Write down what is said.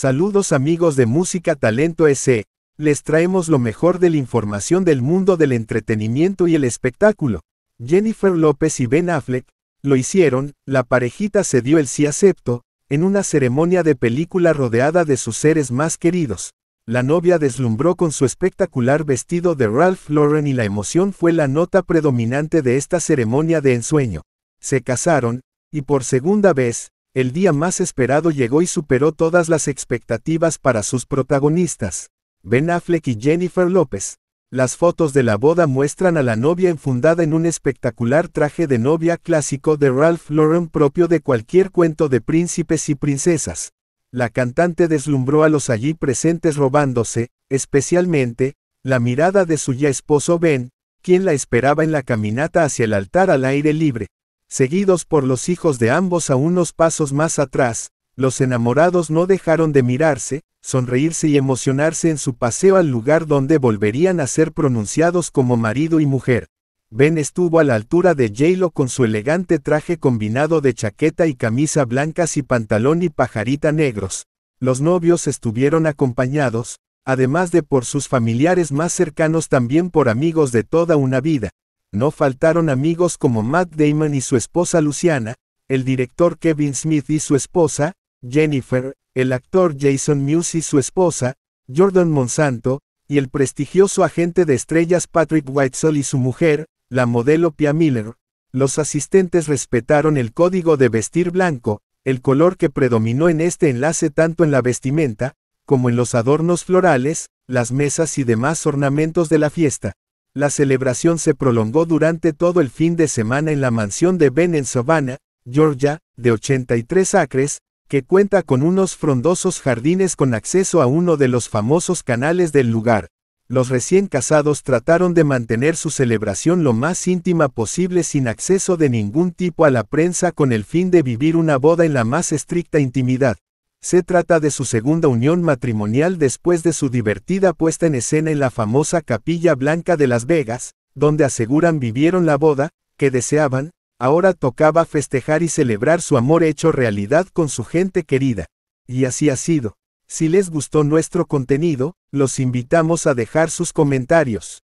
Saludos amigos de Música Talento S. Les traemos lo mejor de la información del mundo del entretenimiento y el espectáculo. Jennifer López y Ben Affleck lo hicieron, la parejita se dio el sí acepto, en una ceremonia de película rodeada de sus seres más queridos. La novia deslumbró con su espectacular vestido de Ralph Lauren y la emoción fue la nota predominante de esta ceremonia de ensueño. Se casaron, y por segunda vez, el día más esperado llegó y superó todas las expectativas para sus protagonistas, Ben Affleck y Jennifer López. Las fotos de la boda muestran a la novia enfundada en un espectacular traje de novia clásico de Ralph Lauren propio de cualquier cuento de príncipes y princesas. La cantante deslumbró a los allí presentes robándose, especialmente, la mirada de su ya esposo Ben, quien la esperaba en la caminata hacia el altar al aire libre seguidos por los hijos de ambos a unos pasos más atrás, los enamorados no dejaron de mirarse, sonreírse y emocionarse en su paseo al lugar donde volverían a ser pronunciados como marido y mujer. Ben estuvo a la altura de j con su elegante traje combinado de chaqueta y camisa blancas y pantalón y pajarita negros. Los novios estuvieron acompañados, además de por sus familiares más cercanos también por amigos de toda una vida, no faltaron amigos como Matt Damon y su esposa Luciana, el director Kevin Smith y su esposa, Jennifer, el actor Jason Mewes y su esposa, Jordan Monsanto, y el prestigioso agente de estrellas Patrick Whitesell y su mujer, la modelo Pia Miller. Los asistentes respetaron el código de vestir blanco, el color que predominó en este enlace tanto en la vestimenta, como en los adornos florales, las mesas y demás ornamentos de la fiesta. La celebración se prolongó durante todo el fin de semana en la mansión de Ben en Savannah, Georgia, de 83 acres, que cuenta con unos frondosos jardines con acceso a uno de los famosos canales del lugar. Los recién casados trataron de mantener su celebración lo más íntima posible sin acceso de ningún tipo a la prensa con el fin de vivir una boda en la más estricta intimidad. Se trata de su segunda unión matrimonial después de su divertida puesta en escena en la famosa Capilla Blanca de Las Vegas, donde aseguran vivieron la boda, que deseaban, ahora tocaba festejar y celebrar su amor hecho realidad con su gente querida. Y así ha sido. Si les gustó nuestro contenido, los invitamos a dejar sus comentarios.